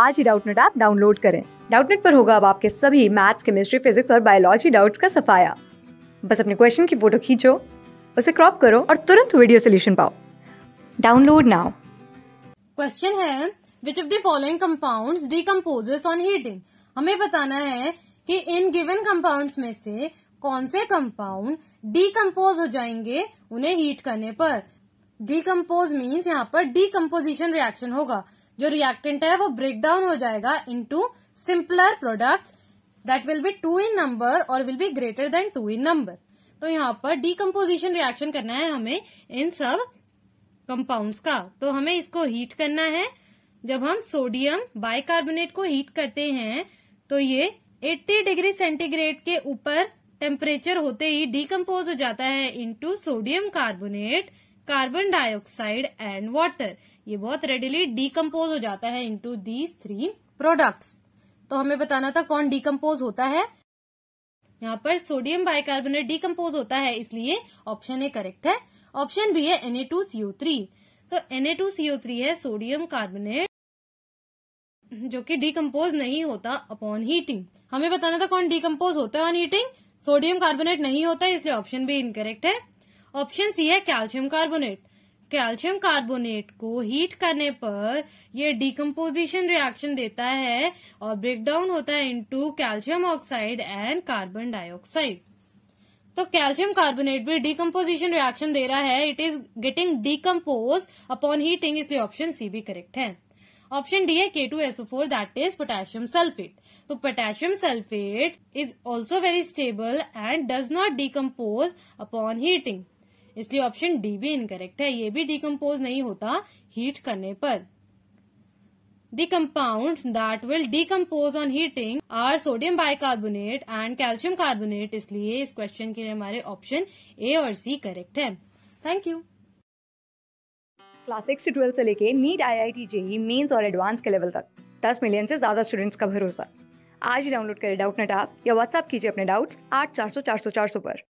आज ही Doubtnet app download करें डाउटनेट पर होगा अब आपके सभी मैथ्स केमिस्ट्री फिजिक्स और बायोलॉजी डाउट्स का सफाया बस अपने क्वेश्चन की फोटो खींचो उसे क्रॉप करो और तुरंत वीडियो सोल्यूशन पाओ डाउनलोड नाउ क्वेश्चन है which of the following compounds decomposes on heating हमें बताना है कि इन गिवन कंपाउंड्स में से कौन से कंपाउंड डीकम्पोज हो जाएंगे उन्हें हीट करने पर डीकम्पोज मीन्स यहाँ पर डीकम्पोजिशन रिएक्शन होगा जो रिएक्टेंट है वो ब्रेक डाउन हो जाएगा two simpler product that will be two in number और will be greater than two in number तो यहाँ पर डीकम्पोजिशन रिएक्शन करना है हमें इन सब कंपाउंड का तो हमें इसको हीट करना है जब हम सोडियम बाइकार्बोनेट को हीट करते हैं तो ये 80 डिग्री सेंटीग्रेड के ऊपर टेम्परेचर होते ही डीकम्पोज हो जाता है into sodium carbonate carbon dioxide and water ये बहुत रेडिली डीकम्पोज हो जाता है इंटू दीज थ्री प्रोडक्ट्स तो हमें बताना था कौन डीकम्पोज होता है यहाँ पर सोडियम बाइकार्बोनेट डीकम्पोज होता है इसलिए ऑप्शन ए करेक्ट है ऑप्शन बी है थ्री तो एन है सोडियम कार्बोनेट जो कि डिकम्पोज नहीं होता अपॉन हीटिंग हमें बताना था कौन डीकम्पोज होता है ऑन हीटिंग सोडियम कार्बोनेट नहीं होता इसलिए ऑप्शन बी इनकरेक्ट है ऑप्शन सी है कैल्शियम कार्बोनेट कैल्शियम कार्बोनेट को हीट करने पर यह डिकम्पोजिशन रिएक्शन देता है और ब्रेक डाउन होता है into calcium oxide and carbon dioxide तो कैल्शियम कार्बोनेट भी डिकम्पोजिशन रिएक्शन दे रहा है it is getting decompose upon heating इसलिए ऑप्शन सी भी करेक्ट है ऑप्शन डी है K two S O four that is potassium sulphate तो potassium sulphate is also very stable and does not decompose upon heating इसलिए option D भी incorrect है ये भी डिकम्पोज नहीं होता हीट करने पर The compounds that will decompose on heating are sodium bicarbonate and calcium carbonate इसलिए इस क्वेश्चन के लिए हमारे ऑप्शन ए और सी करेक्ट है थैंक यू क्लास सिक्स से ट्वेल्थ से लेके NEET I I T JEE mains और एडवांस के लेवल तक दस मिलियन से ज्यादा स्टूडेंट्स का भरोसा आज ही डाउनलोड करें डाउट नेट आप या व्हाट्सअप कीजिए अपने डाउट्स आठ चार सौ चार सौ चार सौ पर